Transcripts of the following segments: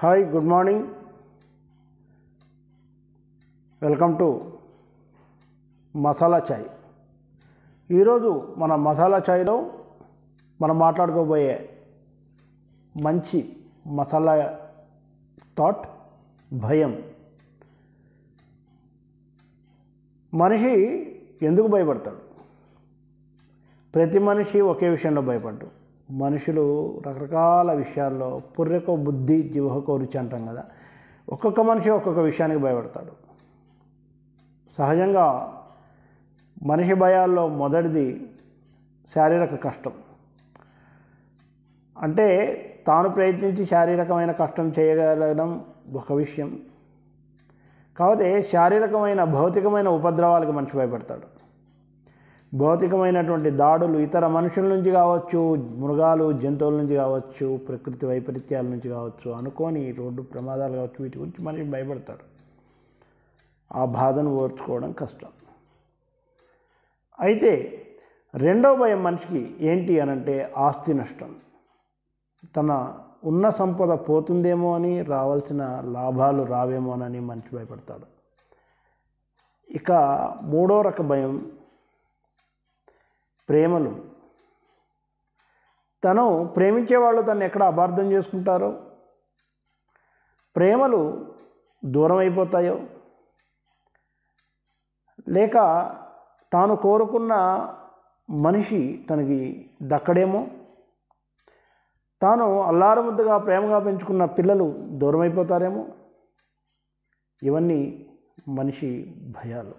hi good morning welcome to Masala Chai ఈరోజు మన మసాలా చాయ్లో మనం మాట్లాడుకోబోయే మంచి మసాలా థాట్ భయం మనిషి ఎందుకు భయపడతాడు ప్రతి మనిషి ఒకే విషయంలో భయపడ్డాడు మనుషులు రకరకాల విషయాల్లో పుర్రెక బుద్ధి జివహకో రుచి అంటాం కదా ఒక్కొక్క మనిషి ఒక్కొక్క విషయానికి భయపడతాడు సహజంగా మనిషి భయాల్లో మొదటిది శారీరక కష్టం అంటే తాను ప్రయత్నించి శారీరకమైన కష్టం చేయగలగడం ఒక విషయం కాకపోతే శారీరకమైన భౌతికమైన ఉపద్రవాలకు మనిషి భయపడతాడు భౌతికమైనటువంటి దాడులు ఇతర మనుషుల నుంచి కావచ్చు మృగాలు జంతువుల నుంచి కావచ్చు ప్రకృతి వైపరీత్యాల నుంచి కావచ్చు అనుకోని రోడ్డు ప్రమాదాలు కావచ్చు వీటి గురించి మనిషి భయపడతాడు ఆ బాధను ఓర్చుకోవడం కష్టం అయితే రెండో భయం మనిషికి ఏంటి అనంటే ఆస్తి నష్టం తన ఉన్న సంపద పోతుందేమో అని రావాల్సిన లాభాలు రావేమోనని మనిషి భయపడతాడు ఇక మూడో రక భయం ప్రేమలు తను ప్రేమించే వాళ్ళు తను ఎక్కడ అపార్థం చేసుకుంటారో ప్రేమలు దూరం అయిపోతాయో లేక తాను కోరుకున్న మనిషి తనకి దక్కడేమో తాను అల్లారముద్దుగా ప్రేమగా పెంచుకున్న పిల్లలు దూరం అయిపోతారేమో ఇవన్నీ మనిషి భయాలు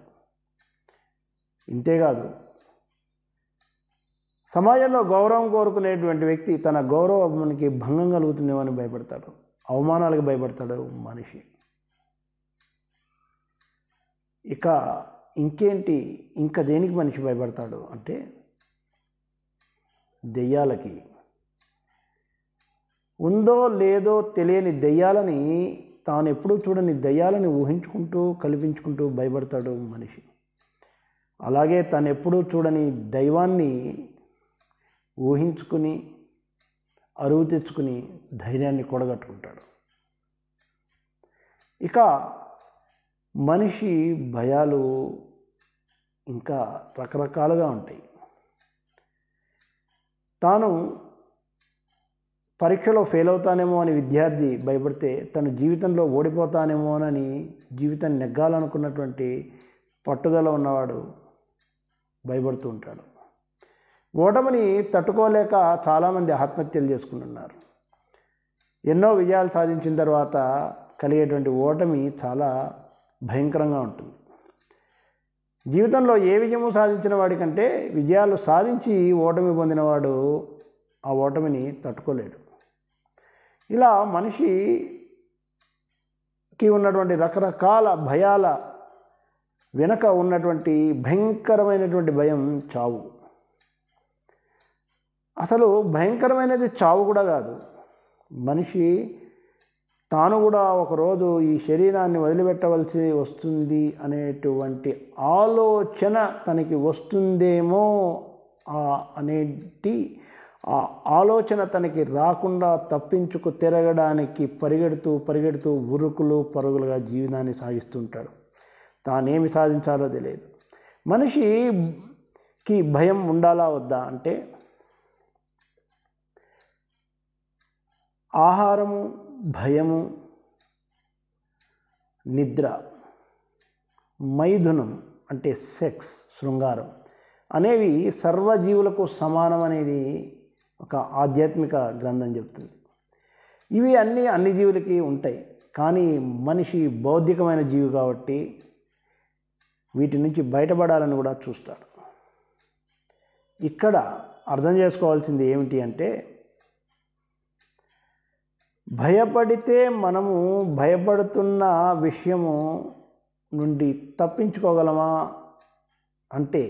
ఇంతేకాదు సమాజంలో గౌరవం కోరుకునేటువంటి వ్యక్తి తన అభిమానికి భంగం కలుగుతుందేమో అని భయపడతాడు అవమానాలకు భయపడతాడు మనిషి ఇక ఇంకేంటి ఇంకా దేనికి మనిషి భయపడతాడు అంటే దెయ్యాలకి ఉందో లేదో తెలియని దెయ్యాలని తాను ఎప్పుడూ చూడని దయ్యాలని ఊహించుకుంటూ కల్పించుకుంటూ భయపడతాడు మనిషి అలాగే తను ఎప్పుడూ చూడని దైవాన్ని ఊహించుకుని అరువు తెచ్చుకుని ధైర్యాన్ని కూడగట్టుకుంటాడు ఇక మనిషి భయాలు ఇంకా రకరకాలుగా ఉంటాయి తాను పరీక్షలో ఫెయిల్ అవుతానేమో అని విద్యార్థి భయపడితే తను జీవితంలో ఓడిపోతానేమో అని జీవితాన్ని నెగ్గాలనుకున్నటువంటి పట్టుదల ఉన్నవాడు భయపడుతూ ఉంటాడు ఓటమిని తట్టుకోలేక చాలామంది ఆత్మహత్యలు చేసుకుంటున్నారు ఎన్నో విజయాలు సాధించిన తర్వాత కలిగేటువంటి ఓటమి చాలా భయంకరంగా ఉంటుంది జీవితంలో ఏ విజయము సాధించిన వాడికంటే విజయాలు సాధించి ఓటమి పొందినవాడు ఆ ఓటమిని తట్టుకోలేడు ఇలా మనిషికి ఉన్నటువంటి రకరకాల భయాల వెనక ఉన్నటువంటి భయంకరమైనటువంటి భయం చావు అసలు భయంకరమైనది చావు కూడా కాదు మనిషి తాను కూడా ఒకరోజు ఈ శరీరాన్ని వదిలిపెట్టవలసి వస్తుంది అనేటువంటి ఆలోచన తనకి వస్తుందేమో అనేటి ఆ ఆలోచన తనకి రాకుండా తప్పించుకు తిరగడానికి పరిగెడుతూ పరిగెడుతూ ఉరుకులు పరుగులుగా జీవితాన్ని సాగిస్తుంటాడు తానేమి సాధించాలో తెలియదు మనిషికి భయం ఉండాలా వద్దా అంటే ఆహారము భయము నిద్ర మైథునం అంటే సెక్స్ శృంగారం అనేవి సర్వజీవులకు సమానం అనేది ఒక ఆధ్యాత్మిక గ్రంథం చెప్తుంది ఇవి అన్నీ అన్ని జీవులకి ఉంటాయి కానీ మనిషి బౌద్ధికమైన జీవి కాబట్టి వీటి నుంచి బయటపడాలని కూడా చూస్తాడు ఇక్కడ అర్థం చేసుకోవాల్సింది ఏమిటి అంటే భయపడితే మనము భయపడుతున్న విషయము నుండి తప్పించుకోగలమా అంటే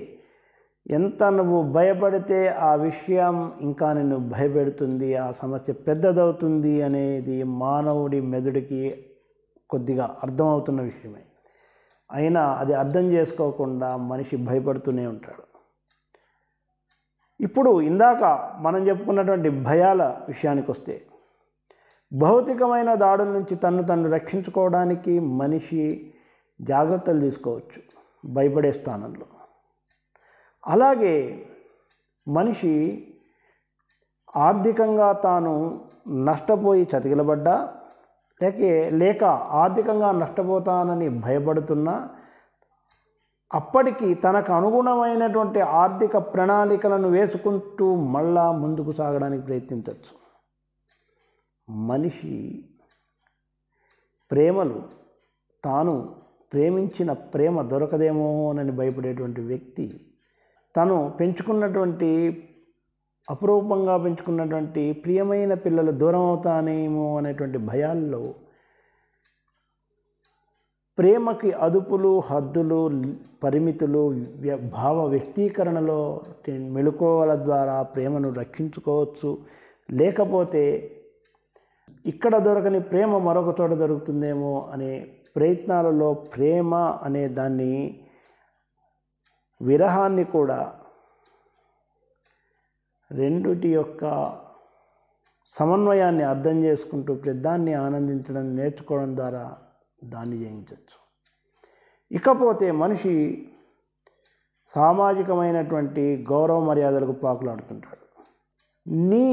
ఎంత నువ్వు భయపడితే ఆ విషయం ఇంకా నిన్ను భయపెడుతుంది ఆ సమస్య పెద్దదవుతుంది అనేది మానవుడి మెదడుకి కొద్దిగా అర్థమవుతున్న విషయమే అయినా అది అర్థం చేసుకోకుండా మనిషి భయపడుతూనే ఉంటాడు ఇప్పుడు ఇందాక మనం చెప్పుకున్నటువంటి భయాల విషయానికి వస్తే భౌతికమైన దాడుల నుంచి తన్ను తన్ను రక్షించుకోవడానికి మనిషి జాగ్రత్తలు తీసుకోవచ్చు భయపడే స్థానంలో అలాగే మనిషి ఆర్థికంగా తాను నష్టపోయి చతికిలబడ్డా లేక లేక ఆర్థికంగా నష్టపోతానని భయపడుతున్నా అప్పటికి తనకు అనుగుణమైనటువంటి ఆర్థిక ప్రణాళికలను వేసుకుంటూ మళ్ళా ముందుకు సాగడానికి ప్రయత్నించవచ్చు మనిషి ప్రేమలు తాను ప్రేమించిన ప్రేమ దొరకదేమో అని భయపడేటువంటి వ్యక్తి తను పెంచుకున్నటువంటి అపురూపంగా పెంచుకున్నటువంటి ప్రియమైన పిల్లలు దూరం అవుతానేమో అనేటువంటి భయాల్లో ప్రేమకి అదుపులు హద్దులు పరిమితులు భావ వ్యక్తీకరణలో మెళుకోవల ద్వారా ప్రేమను రక్షించుకోవచ్చు లేకపోతే ఇక్కడ దొరకని ప్రేమ మరొక చోట దొరుకుతుందేమో అనే ప్రయత్నాలలో ప్రేమ అనే దాన్ని విరహాన్ని కూడా రెండుటి యొక్క సమన్వయాన్ని అర్థం చేసుకుంటూ పెద్దాన్ని ఆనందించడం నేర్చుకోవడం ద్వారా దాన్ని జయించవచ్చు ఇకపోతే మనిషి సామాజికమైనటువంటి గౌరవ మర్యాదలకు పాకులాడుతుంటాడు నీ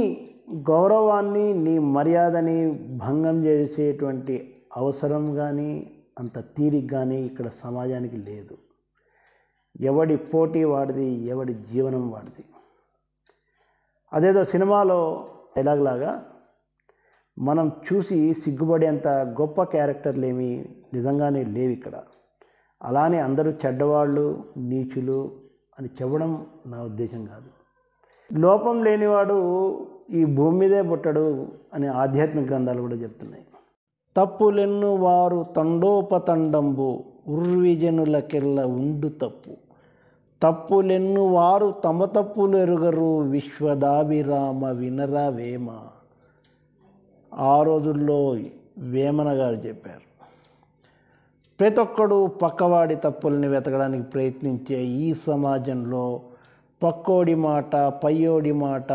గౌరవాన్ని నీ మర్యాదని భంగం చేసేటువంటి అవసరం కానీ అంత తీరిక కానీ ఇక్కడ సమాజానికి లేదు ఎవడి పోటీ వాడిది ఎవడి జీవనం వాడిది అదేదో సినిమాలో ఎలాగలాగా మనం చూసి సిగ్గుపడేంత గొప్ప క్యారెక్టర్లు ఏమి నిజంగానే లేవు ఇక్కడ అలానే అందరూ చెడ్డవాళ్ళు నీచులు అని చెప్పడం నా ఉద్దేశం కాదు లోపం లేనివాడు ఈ భూమి మీదే పుట్టడు అని ఆధ్యాత్మిక గ్రంథాలు కూడా చెప్తున్నాయి తప్పులెన్ను వారు తండోపతండంబు కెల్ల ఉండు తప్పు తప్పులెన్ను వారు తమ తప్పులు ఎరుగరు విశ్వదాభిరామ వినరా వేమ ఆ రోజుల్లో వేమన గారు చెప్పారు ప్రతి ఒక్కడు పక్కవాడి తప్పుల్ని వెతకడానికి ప్రయత్నించే ఈ సమాజంలో పక్కోడి మాట పయ్యోడి మాట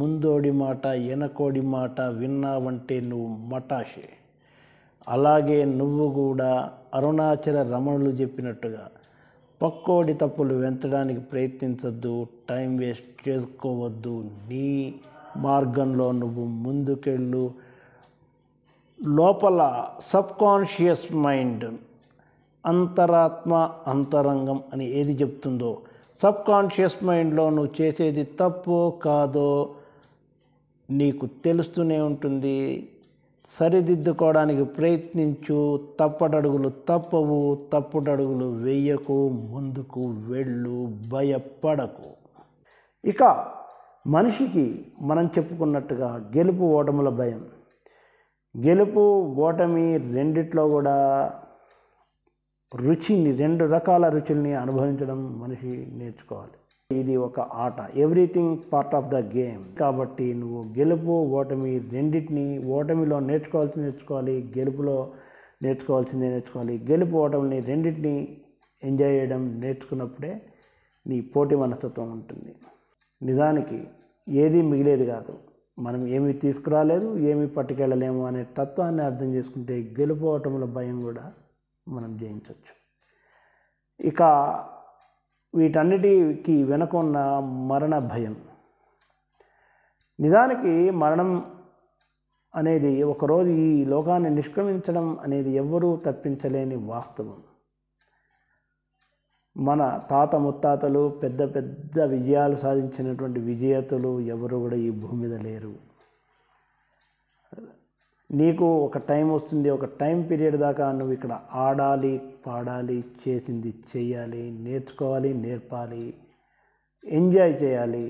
ముందోడి మాట వెనకోడి మాట విన్నావంటే నువ్వు మటాషే అలాగే నువ్వు కూడా అరుణాచల రమణులు చెప్పినట్టుగా పక్కోడి తప్పులు వెంచడానికి ప్రయత్నించద్దు టైం వేస్ట్ చేసుకోవద్దు నీ మార్గంలో నువ్వు ముందుకెళ్ళు లోపల సబ్కాన్షియస్ మైండ్ అంతరాత్మ అంతరంగం అని ఏది చెప్తుందో సబ్ కాన్షియస్ మైండ్లో నువ్వు చేసేది తప్పో కాదో నీకు తెలుస్తూనే ఉంటుంది సరిదిద్దుకోవడానికి ప్రయత్నించు తప్పటడుగులు తప్పవు తప్పుటడుగులు వేయకు ముందుకు వెళ్ళు భయపడకు ఇక మనిషికి మనం చెప్పుకున్నట్టుగా గెలుపు ఓటముల భయం గెలుపు ఓటమి రెండిట్లో కూడా రుచిని రెండు రకాల రుచుల్ని అనుభవించడం మనిషి నేర్చుకోవాలి ఇది ఒక ఆట everything part of the game కాబట్టి నువ్వు గెలుపు ఓటమి రెండింటినీ ఓటమిలో నేర్చుకోవాల్సి నేర్చుకోవాలి గెలుపులో నేర్చుకోవాల్సిందే నేర్చుకోవాలి గెలుపు ఓటమిని రెండింటిని ఎంజాయ్ చేయడం నేర్చుకున్నప్పుడే నీ పోటీ మనస్తత్వం ఉంటుంది నిజానికి ఏది మిగిలేదు కాదు మనం ఏమి తీసుకురాలేదు ఏమి పట్టుకెళ్ళలేము అనే తత్వాన్ని అర్థం చేసుకుంటే గెలుపు ఓటముల భయం కూడా మనం జయించవచ్చు ఇక వీటన్నిటికి వెనుక ఉన్న మరణ భయం నిజానికి మరణం అనేది ఒకరోజు ఈ లోకాన్ని నిష్క్రమించడం అనేది ఎవ్వరూ తప్పించలేని వాస్తవం మన తాత ముత్తాతలు పెద్ద పెద్ద విజయాలు సాధించినటువంటి విజేతలు ఎవరు కూడా ఈ భూమి మీద లేరు నీకు ఒక టైం వస్తుంది ఒక టైం పీరియడ్ దాకా నువ్వు ఇక్కడ ఆడాలి పాడాలి చేసింది చేయాలి నేర్చుకోవాలి నేర్పాలి ఎంజాయ్ చేయాలి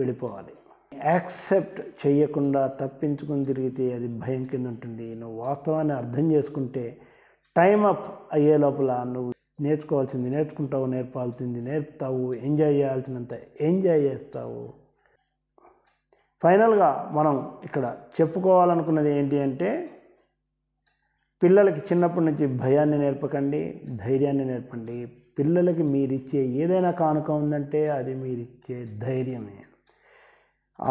వెళ్ళిపోవాలి యాక్సెప్ట్ చేయకుండా తప్పించుకుని తిరిగితే అది భయం కింద ఉంటుంది నువ్వు వాస్తవాన్ని అర్థం చేసుకుంటే టైం అప్ అయ్యే లోపల నువ్వు నేర్చుకోవాల్సింది నేర్చుకుంటావు నేర్పాల్సింది నేర్పుతావు ఎంజాయ్ చేయాల్సినంత ఎంజాయ్ చేస్తావు ఫైనల్గా మనం ఇక్కడ చెప్పుకోవాలనుకున్నది ఏంటి అంటే పిల్లలకి చిన్నప్పటి నుంచి భయాన్ని నేర్పకండి ధైర్యాన్ని నేర్పండి పిల్లలకి మీరిచ్చే ఏదైనా కానుక ఉందంటే అది మీరిచ్చే ధైర్యమే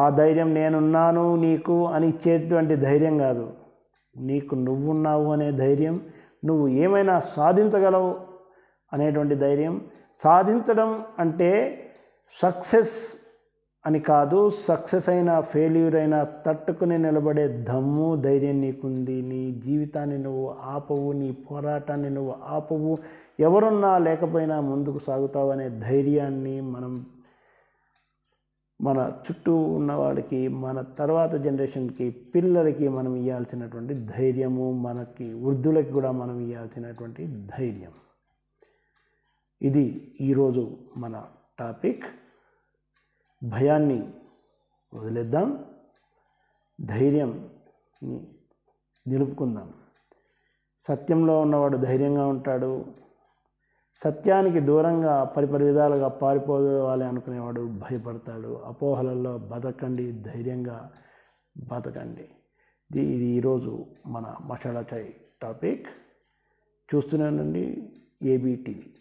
ఆ ధైర్యం నేనున్నాను నీకు అని ఇచ్చేటువంటి ధైర్యం కాదు నీకు నువ్వున్నావు అనే ధైర్యం నువ్వు ఏమైనా సాధించగలవు అనేటువంటి ధైర్యం సాధించడం అంటే సక్సెస్ అని కాదు సక్సెస్ అయినా ఫెయిల్యూర్ అయినా తట్టుకుని నిలబడే దమ్ము ధైర్యం నీకుంది నీ జీవితాన్ని నువ్వు ఆపవు నీ పోరాటాన్ని నువ్వు ఆపవు ఎవరున్నా లేకపోయినా ముందుకు సాగుతావు అనే ధైర్యాన్ని మనం మన చుట్టూ ఉన్నవాడికి మన తర్వాత జనరేషన్కి పిల్లలకి మనం ఇవ్వాల్సినటువంటి ధైర్యము మనకి వృద్ధులకి కూడా మనం ఇవ్వాల్సినటువంటి ధైర్యం ఇది ఈరోజు మన టాపిక్ భయాన్ని వదిలేద్దాం ధైర్యం నిలుపుకుందాం సత్యంలో ఉన్నవాడు ధైర్యంగా ఉంటాడు సత్యానికి దూరంగా పరిపరి విధాలుగా పారిపోవాలి అనుకునేవాడు భయపడతాడు అపోహలలో బతకండి ధైర్యంగా బతకండి ఇది ఇది ఈరోజు మన మషాలా చాయ్ టాపిక్ చూస్తూనే ఉండండి ఏబీటీవీ